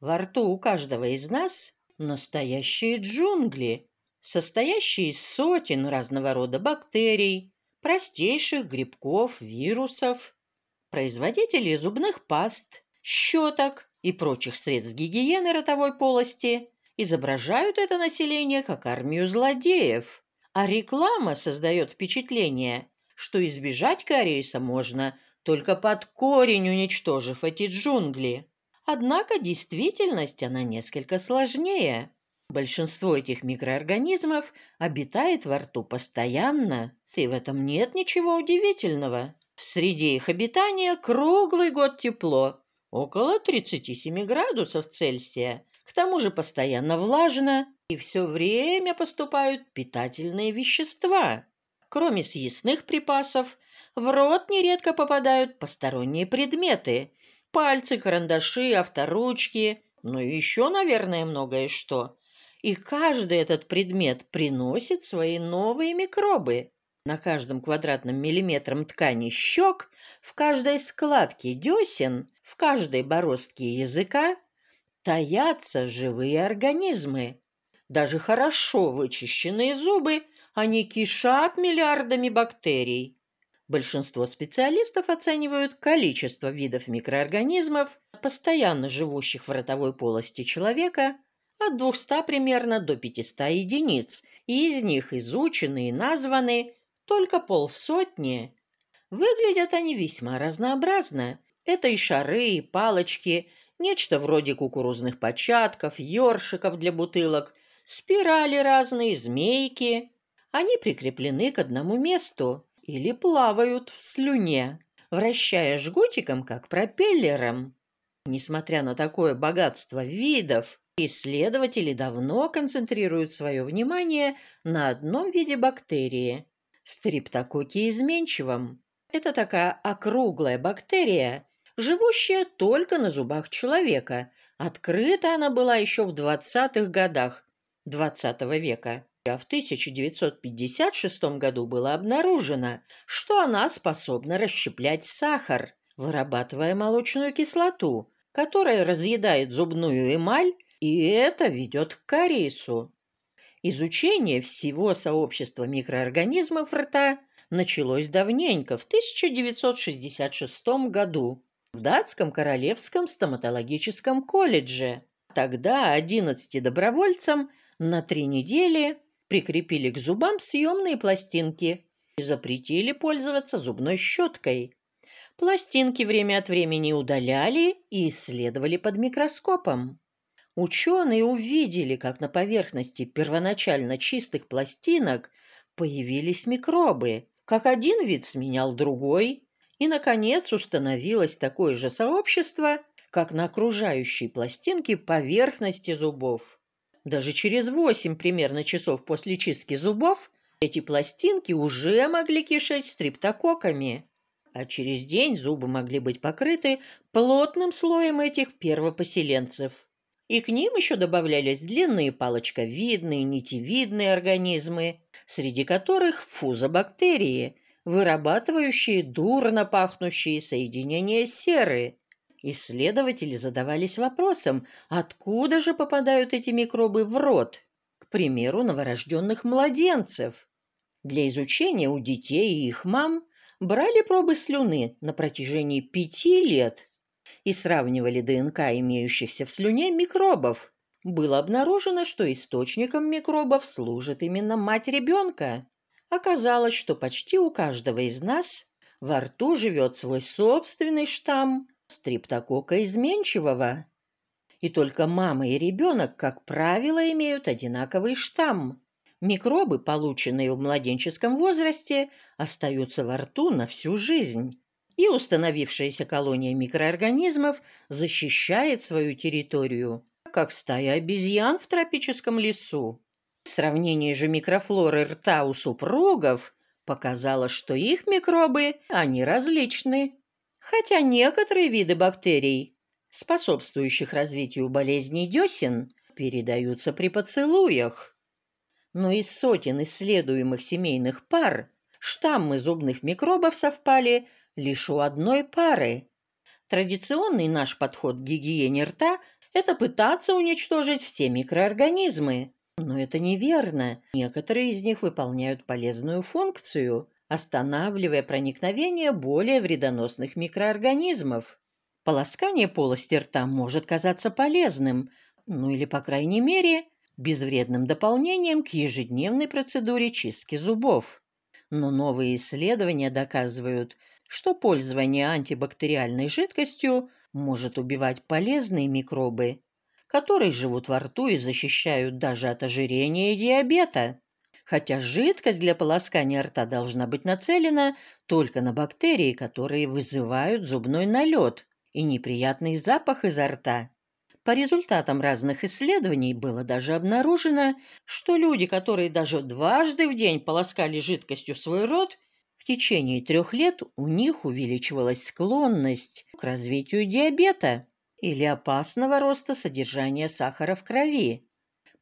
Во рту у каждого из нас настоящие джунгли, состоящие из сотен разного рода бактерий, простейших грибков, вирусов. производителей зубных паст, щеток и прочих средств гигиены ротовой полости изображают это население как армию злодеев, а реклама создает впечатление, что избежать кариеса можно, только под корень уничтожив эти джунгли. Однако действительность она несколько сложнее. Большинство этих микроорганизмов обитает во рту постоянно, и в этом нет ничего удивительного. В среде их обитания круглый год тепло, около 37 градусов Цельсия. К тому же постоянно влажно, и все время поступают питательные вещества. Кроме съестных припасов, в рот нередко попадают посторонние предметы, Пальцы, карандаши, авторучки, ну и еще, наверное, многое что. И каждый этот предмет приносит свои новые микробы. На каждом квадратном миллиметром ткани щек, в каждой складке десен, в каждой бороздке языка таятся живые организмы. Даже хорошо вычищенные зубы, они кишат миллиардами бактерий. Большинство специалистов оценивают количество видов микроорганизмов, постоянно живущих в ротовой полости человека, от 200 примерно до 500 единиц, и из них изучены и названы только полсотни. Выглядят они весьма разнообразно. Это и шары, и палочки, нечто вроде кукурузных початков, ёршиков для бутылок, спирали разные, змейки. Они прикреплены к одному месту, или плавают в слюне, вращая жгутиком, как пропеллером. Несмотря на такое богатство видов, исследователи давно концентрируют свое внимание на одном виде бактерии – стриптококе изменчивом. Это такая округлая бактерия, живущая только на зубах человека. Открыта она была еще в 20-х годах XX -го века. А в 1956 году было обнаружено, что она способна расщеплять сахар, вырабатывая молочную кислоту, которая разъедает зубную эмаль, и это ведет к кариесу. Изучение всего сообщества микроорганизмов рта началось давненько, в 1966 году, в Датском Королевском стоматологическом колледже. Тогда 11 добровольцам на три недели прикрепили к зубам съемные пластинки и запретили пользоваться зубной щеткой. Пластинки время от времени удаляли и исследовали под микроскопом. Ученые увидели, как на поверхности первоначально чистых пластинок появились микробы, как один вид сменял другой, и, наконец, установилось такое же сообщество, как на окружающей пластинке поверхности зубов. Даже через восемь примерно часов после чистки зубов эти пластинки уже могли кишеть стриптококками, а через день зубы могли быть покрыты плотным слоем этих первопоселенцев. И к ним еще добавлялись длинные палочковидные, нитевидные организмы, среди которых фузобактерии, вырабатывающие дурно пахнущие соединения серы, Исследователи задавались вопросом, откуда же попадают эти микробы в рот, к примеру, новорожденных младенцев. Для изучения у детей и их мам брали пробы слюны на протяжении пяти лет и сравнивали ДНК имеющихся в слюне микробов. Было обнаружено, что источником микробов служит именно мать ребенка. Оказалось, что почти у каждого из нас во рту живет свой собственный штамм стриптокока изменчивого. И только мама и ребенок, как правило, имеют одинаковый штамм. Микробы, полученные в младенческом возрасте, остаются во рту на всю жизнь. И установившаяся колония микроорганизмов защищает свою территорию, как стая обезьян в тропическом лесу. Сравнение же микрофлоры рта у супругов показало, что их микробы, они различны хотя некоторые виды бактерий, способствующих развитию болезней десен, передаются при поцелуях. Но из сотен исследуемых семейных пар штаммы зубных микробов совпали лишь у одной пары. Традиционный наш подход к гигиене рта – это пытаться уничтожить все микроорганизмы. Но это неверно. Некоторые из них выполняют полезную функцию, останавливая проникновение более вредоносных микроорганизмов. Полоскание полости рта может казаться полезным, ну или, по крайней мере, безвредным дополнением к ежедневной процедуре чистки зубов. Но новые исследования доказывают, что пользование антибактериальной жидкостью может убивать полезные микробы, которые живут во рту и защищают даже от ожирения и диабета хотя жидкость для полоскания рта должна быть нацелена только на бактерии, которые вызывают зубной налет и неприятный запах изо рта. По результатам разных исследований было даже обнаружено, что люди, которые даже дважды в день полоскали жидкостью свой рот, в течение трех лет у них увеличивалась склонность к развитию диабета или опасного роста содержания сахара в крови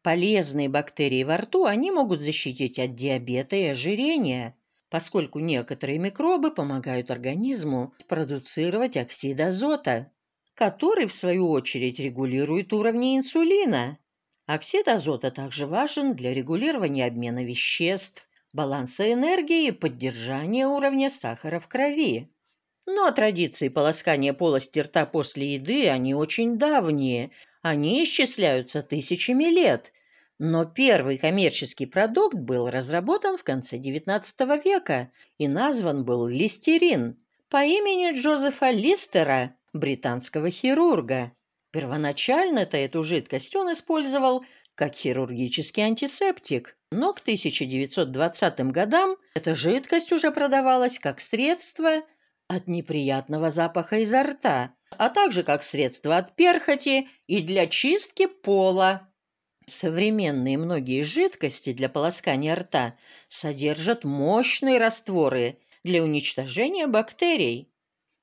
полезные бактерии во рту, они могут защитить от диабета и ожирения, поскольку некоторые микробы помогают организму продуцировать оксид азота, который, в свою очередь, регулирует уровни инсулина. Оксид азота также важен для регулирования обмена веществ, баланса энергии и поддержания уровня сахара в крови. Но традиции полоскания полости рта после еды, они очень давние. Они исчисляются тысячами лет. Но первый коммерческий продукт был разработан в конце XIX века и назван был листерин по имени Джозефа Листера, британского хирурга. Первоначально-то эту жидкость он использовал как хирургический антисептик, но к 1920 годам эта жидкость уже продавалась как средство – от неприятного запаха изо рта, а также как средство от перхоти и для чистки пола. Современные многие жидкости для полоскания рта содержат мощные растворы для уничтожения бактерий.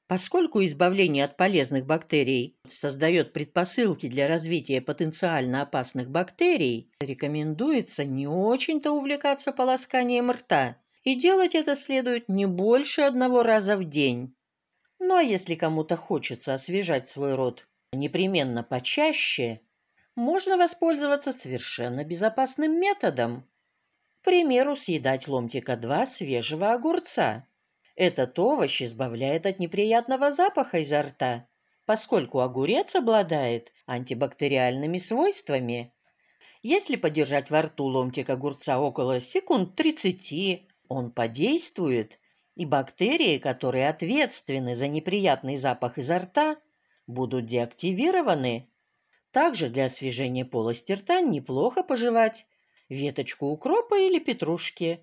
Поскольку избавление от полезных бактерий создает предпосылки для развития потенциально опасных бактерий, рекомендуется не очень-то увлекаться полосканием рта и делать это следует не больше одного раза в день. Ну а если кому-то хочется освежать свой рот непременно почаще, можно воспользоваться совершенно безопасным методом. К примеру, съедать ломтика два свежего огурца. Этот овощ избавляет от неприятного запаха изо рта, поскольку огурец обладает антибактериальными свойствами. Если подержать во рту ломтик огурца около секунд 30, он подействует, и бактерии, которые ответственны за неприятный запах изо рта, будут деактивированы. Также для освежения полости рта неплохо пожевать веточку укропа или петрушки.